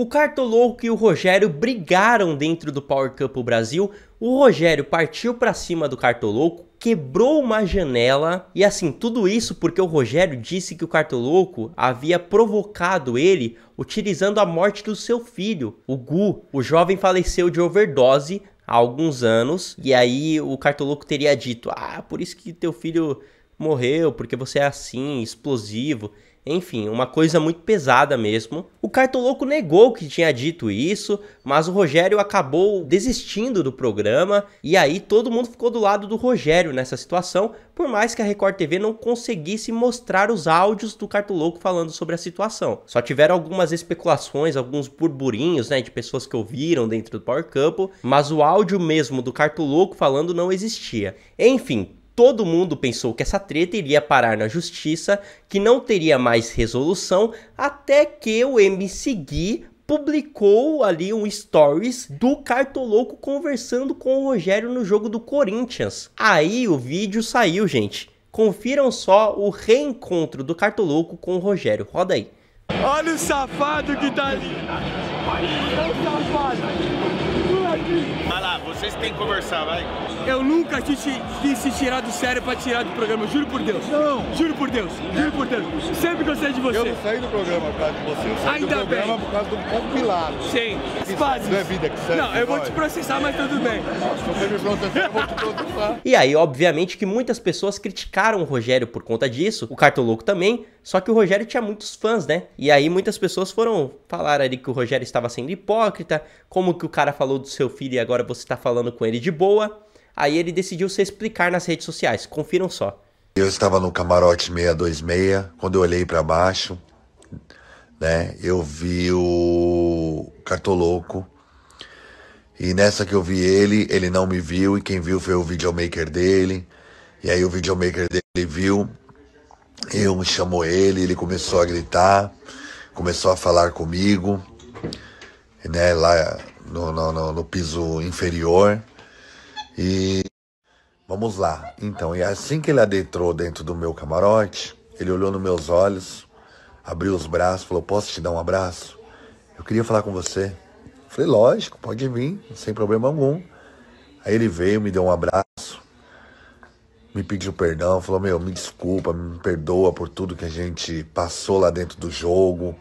O Cartolouco e o Rogério brigaram dentro do Power Cup Brasil. O Rogério partiu para cima do Cartolouco, quebrou uma janela e assim, tudo isso porque o Rogério disse que o Cartolouco havia provocado ele utilizando a morte do seu filho, o Gu. O jovem faleceu de overdose há alguns anos e aí o Cartolouco teria dito: "Ah, por isso que teu filho morreu porque você é assim, explosivo. Enfim, uma coisa muito pesada mesmo. O Cartoloco negou que tinha dito isso, mas o Rogério acabou desistindo do programa e aí todo mundo ficou do lado do Rogério nessa situação, por mais que a Record TV não conseguisse mostrar os áudios do Cartoloco falando sobre a situação. Só tiveram algumas especulações, alguns burburinhos, né, de pessoas que ouviram dentro do Power campo mas o áudio mesmo do Cartoloco falando não existia. Enfim, todo mundo pensou que essa treta iria parar na justiça, que não teria mais resolução, até que o MC Gui publicou ali um stories do Cartoloco conversando com o Rogério no jogo do Corinthians. Aí o vídeo saiu, gente. Confiram só o reencontro do Cartoloco com o Rogério. Roda aí. Olha o safado que tá ali. Olha o safado. Vai lá, vocês têm que conversar, vai. Eu nunca quis, quis se tirar do sério pra tirar do programa, juro por Deus. Não. Juro por Deus, juro por Deus. Sempre gostei de você. Eu não saí do programa por causa de você, eu saí Ainda do programa bem. por causa do compilado. Sim, as Não é vida que serve. Não, eu vou te processar, mas tudo bem. Se você me processar, eu vou te processar. E aí, obviamente que muitas pessoas criticaram o Rogério por conta disso, o Cartoloco também, só que o Rogério tinha muitos fãs, né? E aí muitas pessoas foram falar ali que o Rogério estava sendo hipócrita, como que o cara falou do seu filho e agora você está falando com ele de boa. Aí ele decidiu se explicar nas redes sociais. Confiram só. Eu estava no camarote 626, quando eu olhei para baixo, né, eu vi o Cartoloco. E nessa que eu vi ele, ele não me viu e quem viu foi o videomaker dele. E aí o videomaker dele viu, eu me chamou ele, ele começou a gritar, começou a falar comigo, né, lá no, no, no piso inferior. E vamos lá. Então, e assim que ele adentrou dentro do meu camarote, ele olhou nos meus olhos, abriu os braços, falou: Posso te dar um abraço? Eu queria falar com você. Eu falei: Lógico, pode vir, sem problema algum. Aí ele veio, me deu um abraço, me pediu perdão, falou: Meu, me desculpa, me perdoa por tudo que a gente passou lá dentro do jogo.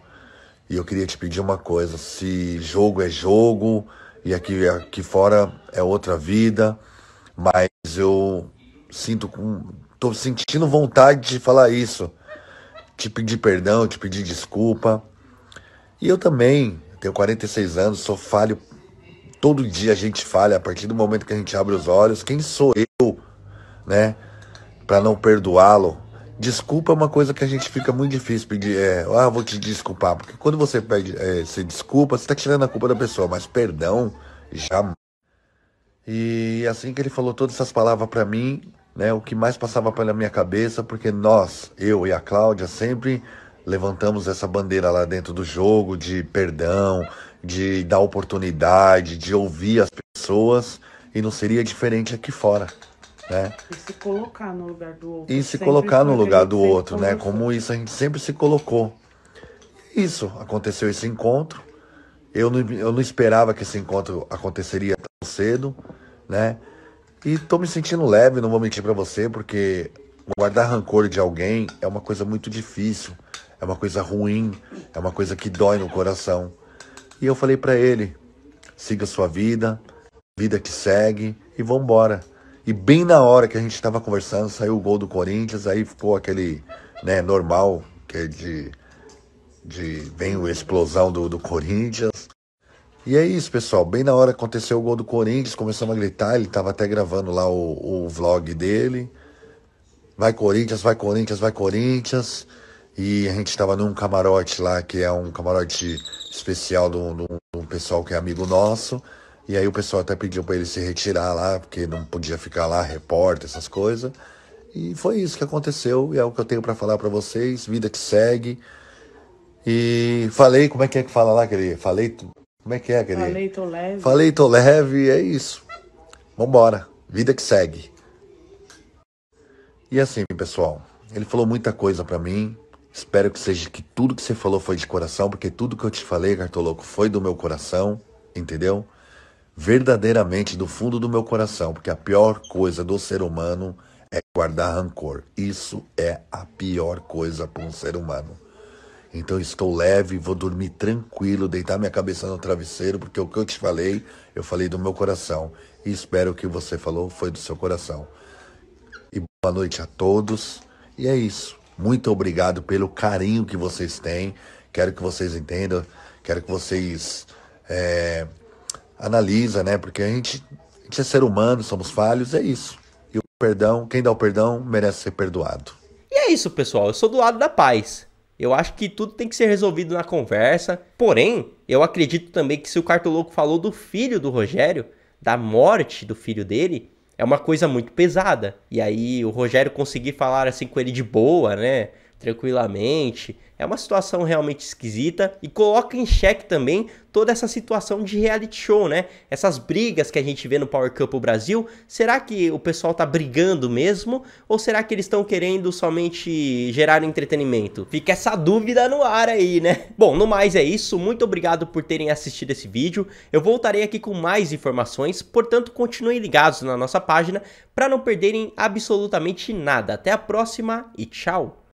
E eu queria te pedir uma coisa: se jogo é jogo e aqui, aqui fora é outra vida, mas eu sinto com. tô sentindo vontade de falar isso. Te pedir perdão, te pedir desculpa. E eu também tenho 46 anos, sou falho. Todo dia a gente falha, a partir do momento que a gente abre os olhos, quem sou eu, né, para não perdoá-lo? Desculpa é uma coisa que a gente fica muito difícil pedir. É, ah, vou te desculpar. Porque quando você pede, é, se desculpa, você está tirando a culpa da pessoa. Mas perdão, jamais. E assim que ele falou todas essas palavras para mim, né, o que mais passava pela minha cabeça, porque nós, eu e a Cláudia, sempre levantamos essa bandeira lá dentro do jogo de perdão, de dar oportunidade, de ouvir as pessoas, e não seria diferente aqui fora né? E se colocar no lugar do outro. E se sempre colocar no lugar do outro, né? Como isso a gente sempre se colocou. Isso, aconteceu esse encontro. Eu não, eu não esperava que esse encontro aconteceria tão cedo, né? E tô me sentindo leve, não vou mentir para você, porque guardar rancor de alguém é uma coisa muito difícil, é uma coisa ruim, é uma coisa que dói no coração. E eu falei para ele: siga sua vida, vida que segue e vambora. embora e bem na hora que a gente estava conversando, saiu o gol do Corinthians, aí ficou aquele né, normal, que é de, de vem a explosão do, do Corinthians. E é isso, pessoal. Bem na hora que aconteceu o gol do Corinthians, começamos a gritar, ele estava até gravando lá o, o vlog dele. Vai Corinthians, vai Corinthians, vai Corinthians. E a gente estava num camarote lá, que é um camarote especial de um pessoal que é amigo nosso. E aí o pessoal até pediu para ele se retirar lá, porque não podia ficar lá, repórter, essas coisas. E foi isso que aconteceu, e é o que eu tenho para falar para vocês, vida que segue. E falei, como é que é que fala lá, querido? Falei, como é que é, querido? Falei, tô leve. Falei, tô leve, é isso. Vambora, vida que segue. E assim, pessoal, ele falou muita coisa para mim. Espero que seja que tudo que você falou foi de coração, porque tudo que eu te falei, Cartoloco, foi do meu coração, entendeu? verdadeiramente do fundo do meu coração, porque a pior coisa do ser humano é guardar rancor. Isso é a pior coisa para um ser humano. Então estou leve, vou dormir tranquilo, deitar minha cabeça no travesseiro, porque o que eu te falei, eu falei do meu coração. E espero que você falou foi do seu coração. E boa noite a todos. E é isso. Muito obrigado pelo carinho que vocês têm. Quero que vocês entendam, quero que vocês é, analisa, né? Porque a gente, a gente é ser humano, somos falhos, é isso. E o perdão, quem dá o perdão merece ser perdoado. E é isso, pessoal. Eu sou do lado da paz. Eu acho que tudo tem que ser resolvido na conversa. Porém, eu acredito também que se o Cartoloco falou do filho do Rogério, da morte do filho dele, é uma coisa muito pesada. E aí o Rogério conseguir falar assim com ele de boa, né? tranquilamente. É uma situação realmente esquisita e coloca em xeque também toda essa situação de reality show, né? Essas brigas que a gente vê no Power Cup Brasil, será que o pessoal tá brigando mesmo ou será que eles estão querendo somente gerar entretenimento? Fica essa dúvida no ar aí, né? Bom, no mais é isso. Muito obrigado por terem assistido esse vídeo. Eu voltarei aqui com mais informações, portanto, continuem ligados na nossa página para não perderem absolutamente nada. Até a próxima e tchau.